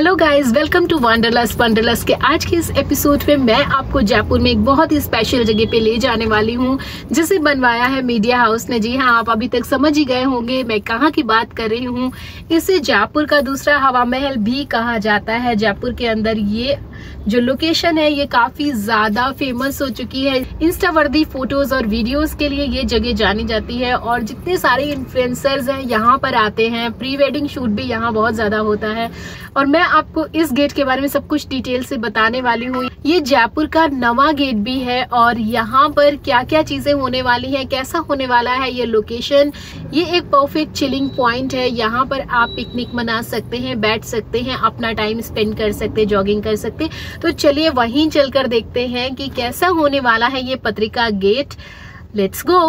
hello guys welcome to wanderlust wanderlust के आज के इस एपिसोड में मैं आपको जयपुर में एक बहुत ही स्पेशल जगह पे ले जाने वाली हूँ जिसे बनवाया है मीडिया हाउस ने जी हाँ आप अभी तक समझ ही गए होंगे मैं कहाँ की बात कर रही हूँ इसे जयपुर का दूसरा हवा महल भी कहा जाता है जयपुर के अंदर ये जो लोकेशन है ये काफी ज्यादा फेमस हो चुकी है इंस्टा वर्दी फोटोज और वीडियोस के लिए ये जगह जानी जाती है और जितने सारे इन्फ्लुएंसर्स हैं यहाँ पर आते हैं प्री वेडिंग शूट भी यहाँ बहुत ज्यादा होता है और मैं आपको इस गेट के बारे में सब कुछ डिटेल से बताने वाली हूँ ये जयपुर का नवा गेट भी है और यहाँ पर क्या क्या चीजें होने वाली है कैसा होने वाला है ये लोकेशन ये एक परफेक्ट चिलिंग पॉइंट है यहाँ पर आप पिकनिक मना सकते हैं बैठ सकते हैं अपना टाइम स्पेंड कर सकते जॉगिंग कर सकते तो चलिए वहीं चलकर देखते हैं कि कैसा होने वाला है ये पत्रिका गेट लेट्स गो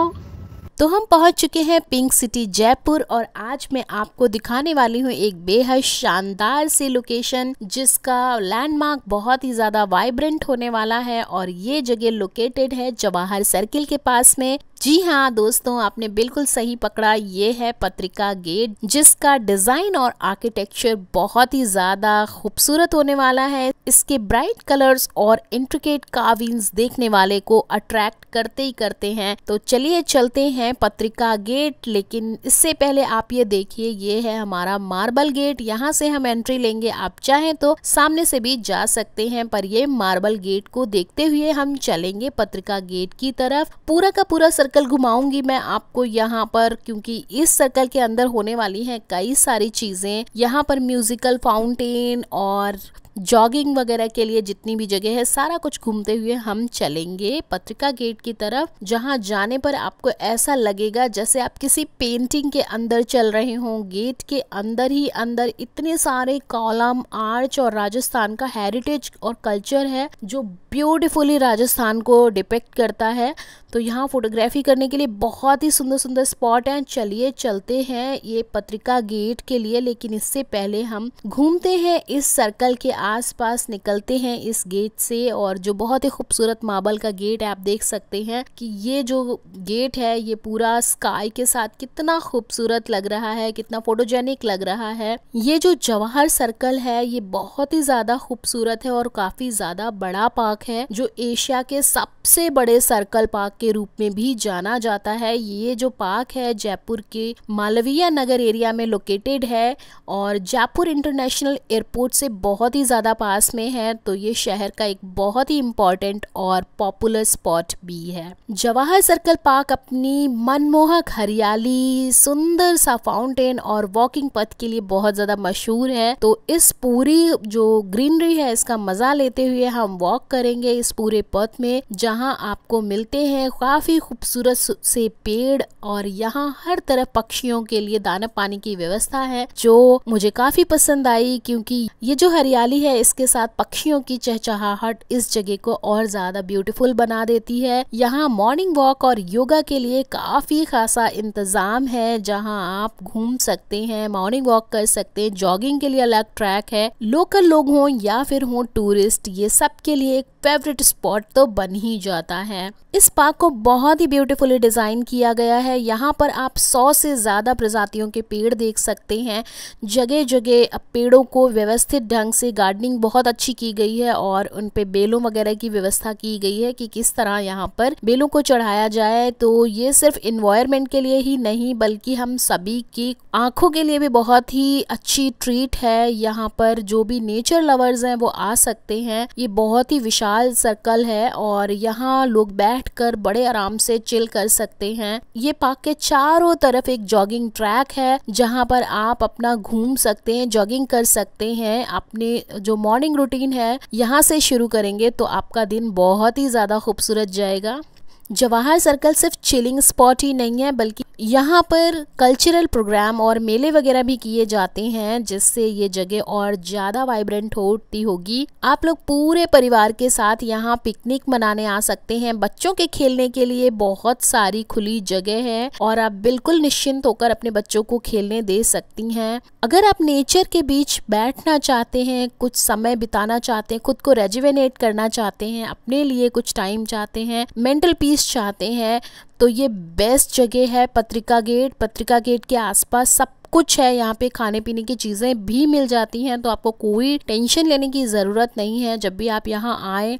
तो हम पहुंच चुके हैं पिंक सिटी जयपुर और आज मैं आपको दिखाने वाली हूँ एक बेहद शानदार सी लोकेशन जिसका लैंडमार्क बहुत ही ज्यादा वाइब्रेंट होने वाला है और ये जगह लोकेटेड है जवाहर सर्किल के पास में जी हाँ दोस्तों आपने बिल्कुल सही पकड़ा ये है पत्रिका गेट जिसका डिज़ाइन और आर्किटेक्चर बहुत ही ज़्यादा खूबसूरत होने वाला है इसके ब्राइट कलर्स और इंट्रिकेट कार्विंग्स देखने वाले को अट्रैक्ट करते ही करते हैं तो चलिए चलते हैं पत्रिका गेट लेकिन इससे पहले आप ये देखिए ये है हमारा मार्बल गेट यहाँ से हम एंट्री लेंगे आप चाहें तो सामने से भी जा सकते हैं पर ये मार्बल गेट को देखते हुए हम चलेंगे पत्रिका गेट की तरफ पूरा का पूरा सर सर्कल घुमाऊंगी मैं आपको यहाँ पर क्योंकि इस सर्कल के अंदर होने वाली हैं कई सारी चीज़ें यहाँ पर म्यूजिकल फाउंटेन और जॉगिंग वगैरह के लिए जितनी भी जगह है सारा कुछ घूमते हुए हम चलेंगे पत्रिका गेट की तरफ जहाँ जाने पर आपको ऐसा लगेगा जैसे आप किसी पेंटिंग के अंदर चल रहे हों गेट के अंदर ही अंदर इतने सारे कॉलम आर्च और राजस्थान का हेरिटेज और कल्चर है जो ब्यूटिफुली राजस्थान को डिपेक्ट करता है तो यहाँ फोटोग्राफी फोटोग्राफी करने के लिए बहुत ही सुंदर सुंदर स्पॉट हैं चलिए चलते हैं ये पत्रिका गेट के लिए लेकिन इससे पहले हम घूमते हैं इस सर्कल के आसपास निकलते हैं इस गेट से और जो बहुत ही खूबसूरत मार्बल का गेट है आप देख सकते हैं कि ये जो गेट है ये पूरा स्काई के साथ कितना खूबसूरत लग रहा है कितना फोटोजेनिक लग रहा है ये जो जवाहर सर्कल है ये बहुत ही ज्यादा खूबसूरत है और काफी ज्यादा बड़ा पार्क है जो एशिया के सबसे बड़े सर्कल पार्क के रूप में भी जा जाना जाता है ये जो पार्क है जयपुर के मालवीय नगर एरिया में लोकेटेड है और जयपुर इंटरनेशनल एयरपोर्ट से बहुत ही ज़्यादा पास में है तो ये शहर का एक बहुत ही इम्पॉर्टेंट और पॉपुलर स्पॉट भी है जवाहर सर्कल पार्क अपनी मनमोहक हरियाली सुंदर सा फाउंटेन और वॉकिंग पथ के लिए बहुत ज़्यादा मशहूर है तो इस पूरी जो ग्रीनरी है इसका मज़ा लेते हुए हम वॉक करेंगे इस पूरे पथ में जहाँ आपको मिलते हैं काफ़ी खूबसूरत खूबसूरत से पेड़ और यहाँ हर तरह पक्षियों के लिए दाना पानी की व्यवस्था है जो मुझे काफी पसंद आई क्योंकि ये जो हरियाली है इसके साथ पक्षियों की चहचहाहट इस जगह को और ज्यादा ब्यूटीफुल बना देती है यहाँ मॉर्निंग वॉक और योगा के लिए काफी खासा इंतजाम है जहाँ आप घूम सकते हैं मॉर्निंग वॉक कर सकते हैं जॉगिंग के लिए अलग ट्रैक है लोकल लोग हों या फिर हों टूरिस्ट ये सब के लिए एक फेवरेट स्पॉट तो बन ही जाता है इस पार्क को बहुत ही ब्यूटीफुली डिज़ाइन किया गया है यहाँ पर आप सौ से ज़्यादा प्रजातियों के पेड़ देख सकते हैं जगह जगह पेड़ों को व्यवस्थित ढंग से गार्डनिंग बहुत अच्छी की गई है और उन पे बेलों वगैरह की व्यवस्था की गई है कि किस तरह यहाँ पर बेलों को चढ़ाया जाए तो ये सिर्फ इन्वायरमेंट के लिए ही नहीं बल्कि हम सभी की आंखों के लिए भी बहुत ही अच्छी ट्रीट है यहाँ पर जो भी नेचर लवर्स हैं वो आ सकते हैं ये बहुत ही विशाल विशाल सर्कल है और यहाँ लोग बैठकर बड़े आराम से चिल कर सकते हैं ये पार्क के चारों तरफ एक जॉगिंग ट्रैक है जहाँ पर आप अपना घूम सकते हैं जॉगिंग कर सकते हैं अपने जो मॉर्निंग रूटीन है यहाँ से शुरू करेंगे तो आपका दिन बहुत ही ज़्यादा खूबसूरत जाएगा जवाहर सर्कल सिर्फ चिलिंग स्पॉट ही नहीं है बल्कि यहाँ पर कल्चरल प्रोग्राम और मेले वगैरह भी किए जाते हैं जिससे ये जगह और ज़्यादा वाइब्रेंट होती होगी आप लोग पूरे परिवार के साथ यहाँ पिकनिक मनाने आ सकते हैं बच्चों के खेलने के लिए बहुत सारी खुली जगह है और आप बिल्कुल निश्चिंत होकर अपने बच्चों को खेलने दे सकती हैं अगर आप नेचर के बीच बैठना चाहते हैं कुछ समय बिताना चाहते हैं खुद को रेजिवेनेट करना चाहते हैं अपने लिए कुछ टाइम चाहते हैं मेंटल पीस टूरिस्ट चाहते हैं तो ये बेस्ट जगह है पत्रिका गेट पत्रिका गेट के आसपास सब कुछ है यहाँ पे खाने पीने की चीज़ें भी मिल जाती हैं तो आपको कोई टेंशन लेने की ज़रूरत नहीं है जब भी आप यहाँ आए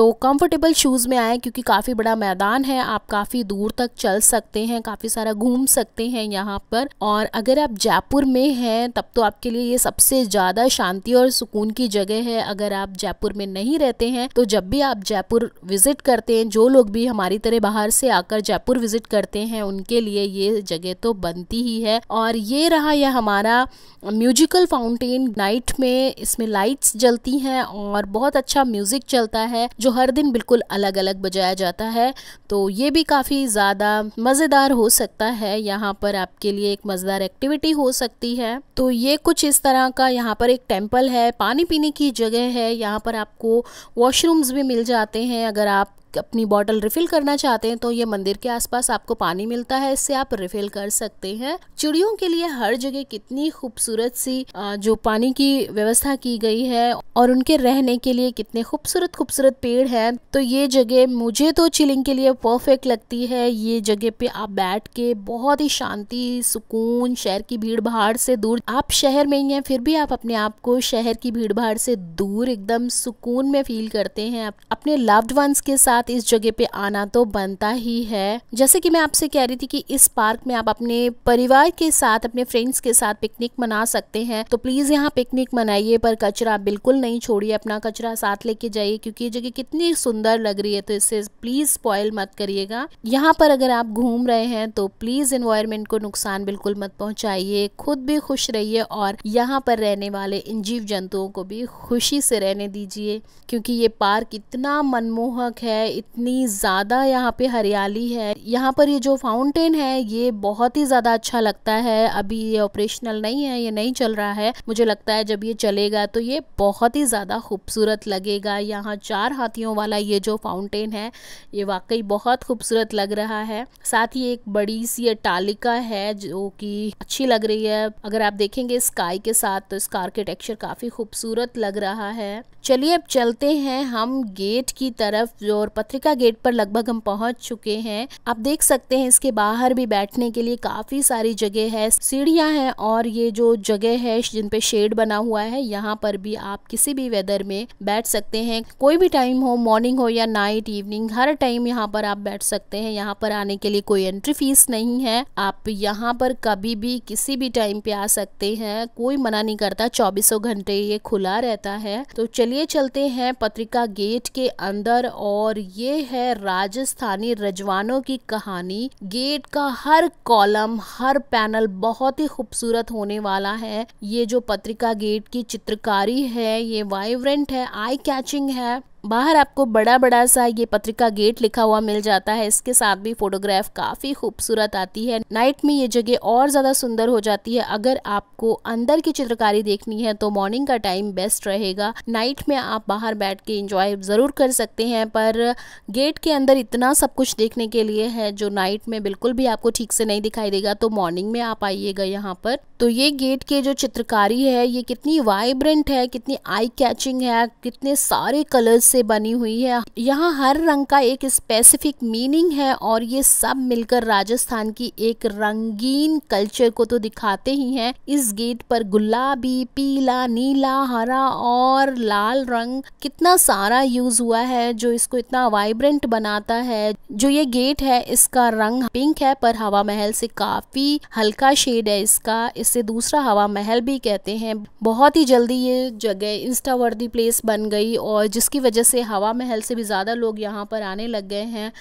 तो कंफर्टेबल शूज़ में आए क्योंकि काफ़ी बड़ा मैदान है आप काफ़ी दूर तक चल सकते हैं काफ़ी सारा घूम सकते हैं यहाँ पर और अगर आप जयपुर में हैं तब तो आपके लिए ये सबसे ज़्यादा शांति और सुकून की जगह है अगर आप जयपुर में नहीं रहते हैं तो जब भी आप जयपुर विजिट करते हैं जो लोग भी हमारी तरह बाहर से आकर जयपुर विजिट करते हैं उनके लिए ये जगह तो बनती ही है और ये रहा यह हमारा म्यूजिकल फाउंटेन नाइट में इसमें लाइट्स जलती हैं और बहुत अच्छा म्यूजिक चलता है जो जो हर दिन बिल्कुल अलग अलग बजाया जाता है तो ये भी काफ़ी ज़्यादा मज़ेदार हो सकता है यहाँ पर आपके लिए एक मज़ेदार एक्टिविटी हो सकती है तो ये कुछ इस तरह का यहाँ पर एक टेम्पल है पानी पीने की जगह है यहाँ पर आपको वॉशरूम्स भी मिल जाते हैं अगर आप अपनी बॉटल रिफिल करना चाहते हैं तो ये मंदिर के आसपास आपको पानी मिलता है इससे आप रिफिल कर सकते हैं चिड़ियों के लिए हर जगह कितनी खूबसूरत सी जो पानी की व्यवस्था की गई है और उनके रहने के लिए कितने खूबसूरत खूबसूरत पेड़ हैं तो ये जगह मुझे तो चिलिंग के लिए परफेक्ट लगती है ये जगह पे आप बैठ के बहुत ही शांति सुकून शहर की भीड़ भाड़ से दूर आप शहर में ही हैं फिर भी आप अपने आप को शहर की भीड़ भाड़ से दूर एकदम सुकून में फील करते हैं अपने लव्ड वंस के साथ साथ इस जगह पे आना तो बनता ही है जैसे कि मैं आपसे कह रही थी कि इस पार्क में आप अपने परिवार के साथ अपने फ्रेंड्स के साथ पिकनिक मना सकते हैं तो प्लीज यहाँ पिकनिक मनाइए पर कचरा बिल्कुल नहीं छोड़िए अपना कचरा साथ लेके जाइए क्योंकि ये जगह कितनी सुंदर लग रही है तो इसे प्लीज स्पॉयल मत करिएगा यहाँ पर अगर आप घूम रहे हैं तो प्लीज इन्वायरमेंट को नुकसान बिल्कुल मत पहुंचाइए खुद भी खुश रहिए और यहाँ पर रहने वाले इन जीव जंतुओं को भी खुशी से रहने दीजिए क्योंकि ये पार्क इतना मनमोहक है इतनी ज़्यादा यहाँ पे हरियाली है यहाँ पर ये जो फाउंटेन है ये बहुत ही ज़्यादा अच्छा लगता है अभी ये ऑपरेशनल नहीं है ये नहीं चल रहा है मुझे लगता है जब ये चलेगा तो ये बहुत ही ज़्यादा खूबसूरत लगेगा यहाँ चार हाथियों वाला ये जो फाउंटेन है ये वाकई बहुत खूबसूरत लग रहा है साथ ही एक बड़ी सी अटालिका है जो कि अच्छी लग रही है अगर आप देखेंगे स्काई के साथ तो इसका आर्किटेक्चर काफ़ी खूबसूरत लग रहा है चलिए अब चलते हैं हम गेट की तरफ और पत्रिका गेट पर लगभग हम पहुंच चुके हैं आप देख सकते हैं इसके बाहर भी बैठने के लिए काफी सारी जगह है सीढ़ियां हैं और ये जो जगह है जिनपे शेड बना हुआ है यहाँ पर भी आप किसी भी वेदर में बैठ सकते हैं कोई भी टाइम हो मॉर्निंग हो या नाइट इवनिंग हर टाइम यहाँ पर आप बैठ सकते हैं यहाँ पर आने के लिए कोई एंट्री फीस नहीं है आप यहाँ पर कभी भी किसी भी टाइम पे आ सकते हैं कोई मना नहीं करता चौबीसों घंटे ये खुला रहता है तो चलिए चलते हैं पत्रिका गेट के अंदर और ये है राजस्थानी रजवानों की कहानी गेट का हर कॉलम हर पैनल बहुत ही खूबसूरत होने वाला है ये जो पत्रिका गेट की चित्रकारी है ये वाइब्रेंट है आई कैचिंग है बाहर आपको बड़ा बड़ा सा ये पत्रिका गेट लिखा हुआ मिल जाता है इसके साथ भी फोटोग्राफ काफ़ी खूबसूरत आती है नाइट में ये जगह और ज़्यादा सुंदर हो जाती है अगर आपको अंदर की चित्रकारी देखनी है तो मॉर्निंग का टाइम बेस्ट रहेगा नाइट में आप बाहर बैठ के इंजॉय ज़रूर कर सकते हैं पर गेट के अंदर इतना सब कुछ देखने के लिए है जो नाइट में बिल्कुल भी आपको ठीक से नहीं दिखाई देगा तो मॉर्निंग में आप आइएगा यहाँ पर तो ये गेट के जो चित्रकारी है ये कितनी वाइब्रेंट है कितनी आई कैचिंग है कितने सारे कलर्स से बनी हुई है यहाँ हर रंग का एक स्पेसिफिक मीनिंग है और ये सब मिलकर राजस्थान की एक रंगीन कल्चर को तो दिखाते ही हैं इस गेट पर गुलाबी पीला नीला हरा और लाल रंग कितना सारा यूज हुआ है जो इसको इतना वाइब्रेंट बनाता है जो ये गेट है इसका रंग पिंक है पर हवा महल से काफी हल्का शेड है इसका इसे दूसरा हवा महल भी कहते हैं बहुत ही जल्दी ये जगह इंस्टावर्दी प्लेस बन गई और जिसकी वजह वजह से हवा महल से भी ज़्यादा लोग यहाँ पर आने लग गए हैं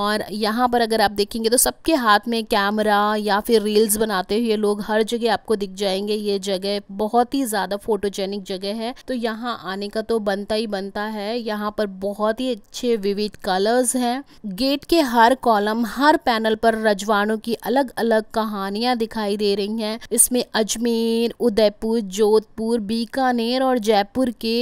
और यहाँ पर अगर आप देखेंगे तो सबके हाथ में कैमरा या फिर रील्स बनाते हुए लोग हर जगह आपको दिख जाएंगे ये जगह बहुत ही ज़्यादा फोटोजेनिक जगह है तो यहाँ आने का तो बनता ही बनता है यहाँ पर बहुत ही अच्छे विविध कलर्स हैं गेट के हर कॉलम हर पैनल पर रजवाणों की अलग अलग कहानियां दिखाई दे रही हैं इसमें अजमेर उदयपुर जोधपुर बीकानेर और जयपुर के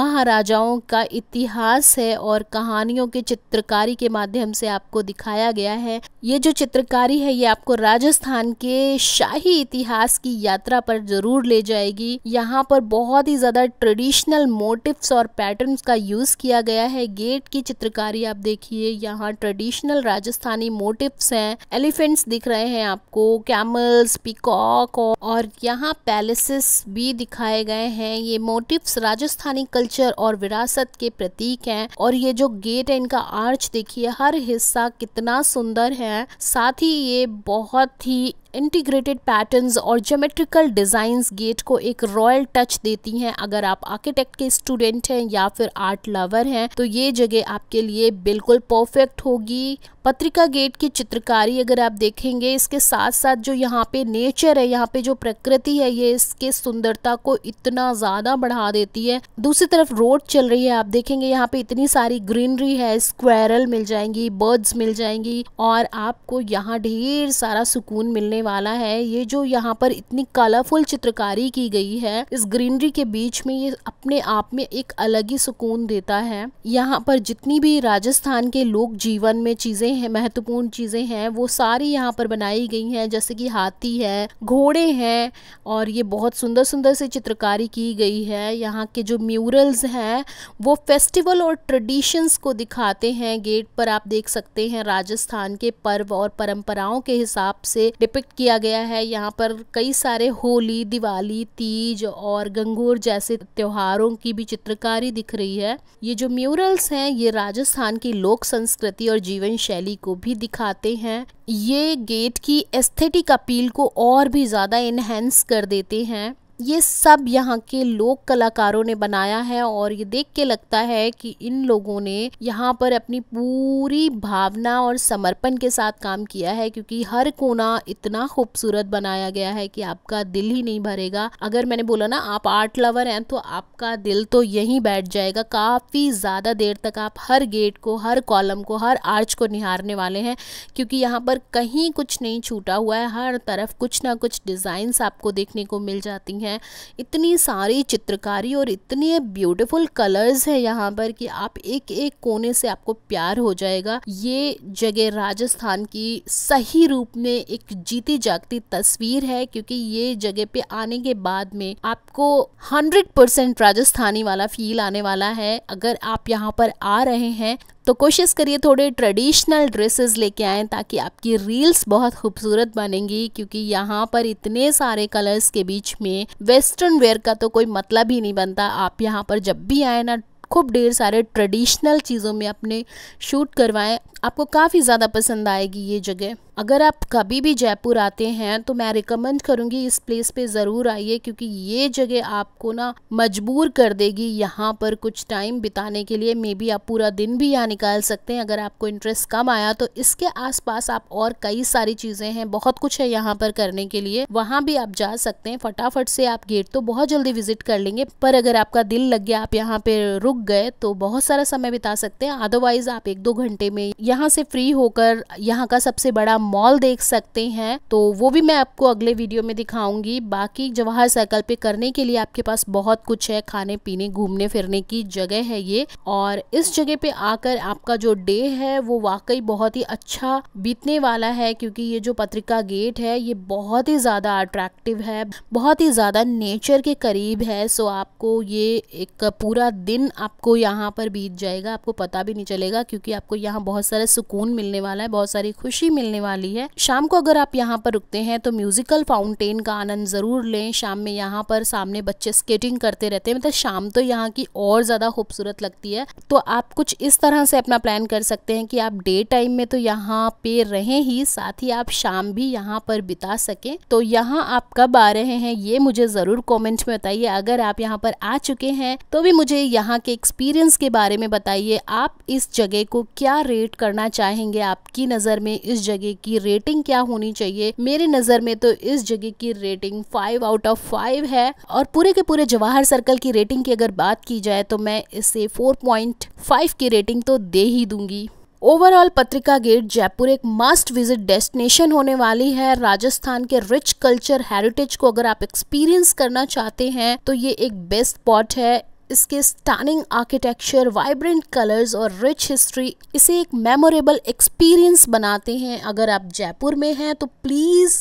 महाराजाओं का इतिहास है और कहानियों के चित्रकारी के माध्यम से आपको दिखाया गया है ये जो चित्रकारी है ये आपको राजस्थान के शाही इतिहास की यात्रा पर जरूर ले जाएगी यहाँ पर बहुत ही ज़्यादा ट्रेडिशनल मोटिव्स और पैटर्न का यूज़ किया गया है गेट की चित्रकारी आप देखिए यहाँ ट्रेडिशनल राजस्थानी मोटिव्स हैं एलिफेंट्स दिख रहे हैं आपको कैमल्स पिकॉक और यहाँ पैलेसेस भी दिखाए गए हैं ये मोटिव्स राजस्थानी कल्चर और विरासत के प्रतीक है और ये जो गेट है इनका आर्च देखिए हर हिस्सा कितना सुंदर है साथ ही ये बहुत ही इंटीग्रेटेड पैटर्न्स और जोमेट्रिकल डिज़ाइंस गेट को एक रॉयल टच देती हैं अगर आप आर्किटेक्ट के स्टूडेंट हैं या फिर आर्ट लवर हैं तो ये जगह आपके लिए बिल्कुल परफेक्ट होगी पत्रिका गेट की चित्रकारी अगर आप देखेंगे इसके साथ साथ जो यहाँ पे नेचर है यहाँ पे जो प्रकृति है ये इसके सुंदरता को इतना ज़्यादा बढ़ा देती है दूसरी तरफ रोड चल रही है आप देखेंगे यहाँ पे इतनी सारी ग्रीनरी है स्क्वायरल मिल जाएंगी बर्ड्स मिल जाएंगी और आपको यहाँ ढेर सारा सुकून मिलने वाला है ये जो यहाँ पर इतनी कलरफुल चित्रकारी की गई है इस ग्रीनरी के बीच में ये अपने आप में एक अलग ही सुकून देता है यहाँ पर जितनी भी राजस्थान के लोक जीवन में चीजें हैं महत्वपूर्ण चीजें हैं वो सारी यहाँ पर बनाई गई हैं जैसे कि हाथी है घोड़े हैं और ये बहुत सुंदर सुंदर से चित्रकारी की गई है यहाँ के जो म्यूरल्स हैं वो फेस्टिवल और ट्रेडिशंस को दिखाते हैं गेट पर आप देख सकते हैं राजस्थान के पर्व और परंपराओं के हिसाब से डिपिक्ट किया गया है यहाँ पर कई सारे होली दिवाली तीज और गंगूर जैसे त्योहारों की भी चित्रकारी दिख रही है ये जो म्यूरल्स हैं ये राजस्थान की लोक संस्कृति और जीवन शैली को भी दिखाते हैं ये गेट की एस्थेटिक अपील को और भी ज़्यादा इन्हेंस कर देते हैं ये सब यहाँ के लोक कलाकारों ने बनाया है और ये देख के लगता है कि इन लोगों ने यहाँ पर अपनी पूरी भावना और समर्पण के साथ काम किया है क्योंकि हर कोना इतना खूबसूरत बनाया गया है कि आपका दिल ही नहीं भरेगा अगर मैंने बोला ना आप आर्ट लवर हैं तो आपका दिल तो यहीं बैठ जाएगा काफ़ी ज़्यादा देर तक आप हर गेट को हर कॉलम को हर आर्च को निहारने वाले हैं क्योंकि यहाँ पर कहीं कुछ नहीं छूटा हुआ है हर तरफ कुछ ना कुछ डिज़ाइंस आपको देखने को मिल जाती हैं हैं इतनी सारी चित्रकारी और इतने ब्यूटीफुल कलर्स हैं यहाँ पर कि आप एक एक कोने से आपको प्यार हो जाएगा ये जगह राजस्थान की सही रूप में एक जीती जागती तस्वीर है क्योंकि ये जगह पे आने के बाद में आपको हंड्रेड परसेंट राजस्थानी वाला फील आने वाला है अगर आप यहाँ पर आ रहे हैं तो कोशिश करिए थोड़े ट्रेडिशनल ड्रेसेस लेके आएँ ताकि आपकी रील्स बहुत खूबसूरत बनेंगी क्योंकि यहाँ पर इतने सारे कलर्स के बीच में वेस्टर्न वेयर का तो कोई मतलब ही नहीं बनता आप यहाँ पर जब भी आए ना खूब ढेर सारे ट्रेडिशनल चीज़ों में अपने शूट करवाएं आपको काफ़ी ज़्यादा पसंद आएगी ये जगह अगर आप कभी भी जयपुर आते हैं तो मैं रिकमेंड करूँगी इस प्लेस पे ज़रूर आइए क्योंकि ये जगह आपको ना मजबूर कर देगी यहाँ पर कुछ टाइम बिताने के लिए मे बी आप पूरा दिन भी यहाँ निकाल सकते हैं अगर आपको इंटरेस्ट कम आया तो इसके आसपास आप और कई सारी चीज़ें हैं बहुत कुछ है यहाँ पर करने के लिए वहाँ भी आप जा सकते हैं फटाफट से आप गेट तो बहुत जल्दी विजिट कर लेंगे पर अगर आपका दिल लग गया आप यहाँ पे रुक गए तो बहुत सारा समय बिता सकते हैं अदरवाइज आप एक दो घंटे में यहाँ से फ्री होकर यहाँ का सबसे बड़ा मॉल देख सकते हैं तो वो भी मैं आपको अगले वीडियो में दिखाऊंगी बाकी जवाहर सर्कल पे करने के लिए आपके पास बहुत कुछ है खाने पीने घूमने फिरने की जगह है ये और इस जगह पे आकर आपका जो डे है वो वाकई बहुत ही अच्छा बीतने वाला है क्योंकि ये जो पत्रिका गेट है ये बहुत ही ज़्यादा अट्रैक्टिव है बहुत ही ज़्यादा नेचर के करीब है सो आपको ये एक पूरा दिन आपको यहाँ पर बीत जाएगा आपको पता भी नहीं चलेगा क्योंकि आपको यहाँ बहुत सारे सारा सुकून मिलने वाला है बहुत सारी खुशी मिलने वाली है शाम को अगर आप यहाँ पर रुकते हैं तो म्यूजिकल फाउंटेन का आनंद ज़रूर लें शाम में यहाँ पर सामने बच्चे स्केटिंग करते रहते हैं मतलब शाम तो यहाँ की और ज़्यादा खूबसूरत लगती है तो आप कुछ इस तरह से अपना प्लान कर सकते हैं कि आप डे टाइम में तो यहाँ पे रहे ही साथ ही आप शाम भी यहाँ पर बिता सके तो यहाँ आप कब आ रहे हैं ये मुझे ज़रूर कॉमेंट में बताइए अगर आप यहाँ पर आ चुके हैं तो भी मुझे यहाँ के एक्सपीरियंस के बारे में बताइए आप इस जगह को क्या रेट कर करना चाहेंगे आपकी नज़र में इस जगह की रेटिंग क्या होनी चाहिए मेरी नज़र में तो इस जगह की rating five out of five है और पूरे के पूरे जवाहर सर्कल की रेटिंग की अगर बात की जाए तो मैं इसे फोर पॉइंट फाइव की रेटिंग तो दे ही दूंगी ओवरऑल पत्रिका गेट जयपुर एक मस्ट विजिट डेस्टिनेशन होने वाली है राजस्थान के रिच कल्चर हेरिटेज को अगर आप एक्सपीरियंस करना चाहते हैं तो ये एक बेस्ट स्पॉट है इसके स्टनिंग आर्किटेक्चर वाइब्रेंट कलर्स और रिच हिस्ट्री इसे एक मेमोरेबल एक्सपीरियंस बनाते हैं अगर आप जयपुर में हैं तो प्लीज़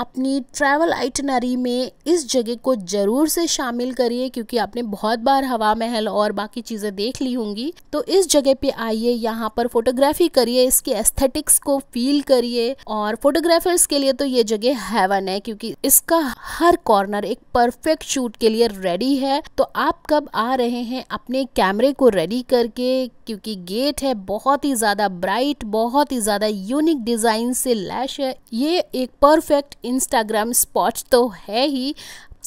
अपनी ट्रैवल आइटनरी में इस जगह को ज़रूर से शामिल करिए क्योंकि आपने बहुत बार हवा महल और बाकी चीज़ें देख ली होंगी तो इस जगह पे आइए यहाँ पर फोटोग्राफी करिए इसके एस्थेटिक्स को फील करिए और फोटोग्राफर्स के लिए तो ये जगह हैवन है क्योंकि इसका हर कॉर्नर एक परफेक्ट शूट के लिए रेडी है तो आप कब आ रहे हैं अपने कैमरे को रेडी करके क्योंकि गेट है बहुत ही ज़्यादा ब्राइट बहुत ही ज़्यादा यूनिक डिज़ाइन से लैश है ये एक परफेक्ट इंस्टाग्राम स्पॉट तो है ही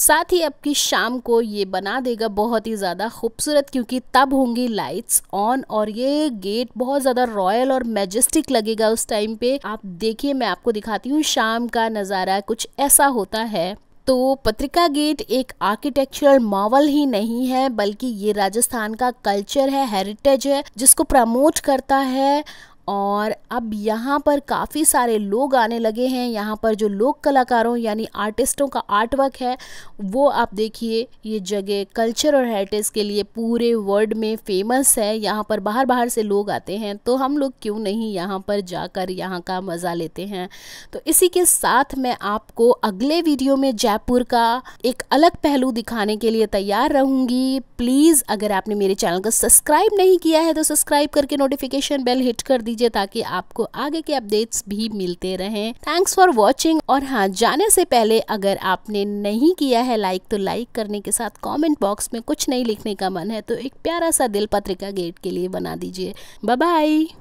साथ ही आपकी शाम को ये बना देगा बहुत ही ज़्यादा खूबसूरत क्योंकि तब होंगी लाइट्स ऑन और ये गेट बहुत ज़्यादा रॉयल और मेजेस्टिक लगेगा उस टाइम पे आप देखिए मैं आपको दिखाती हूँ शाम का नज़ारा कुछ ऐसा होता है तो पत्रिका गेट एक आर्किटेक्चरल मॉवल ही नहीं है बल्कि ये राजस्थान का कल्चर है हेरिटेज है जिसको प्रमोट करता है और अब यहाँ पर काफ़ी सारे लोग आने लगे हैं यहाँ पर जो लोक कलाकारों यानी आर्टिस्टों का आर्टवर्क है वो आप देखिए ये जगह कल्चर और हेरिटेज के लिए पूरे वर्ल्ड में फेमस है यहाँ पर बाहर बाहर से लोग आते हैं तो हम लोग क्यों नहीं यहाँ पर जाकर यहाँ का मज़ा लेते हैं तो इसी के साथ मैं आपको अगले वीडियो में जयपुर का एक अलग पहलू दिखाने के लिए तैयार रहूँगी प्लीज़ अगर आपने मेरे चैनल को सब्सक्राइब नहीं किया है तो सब्सक्राइब करके नोटिफिकेशन बेल हिट कर दी लीजिए ताकि आपको आगे के अपडेट्स भी मिलते रहें थैंक्स फॉर वॉचिंग और हाँ जाने से पहले अगर आपने नहीं किया है लाइक तो लाइक करने के साथ कॉमेंट बॉक्स में कुछ नहीं लिखने का मन है तो एक प्यारा सा दिल पत्रिका गेट के लिए बना दीजिए बाय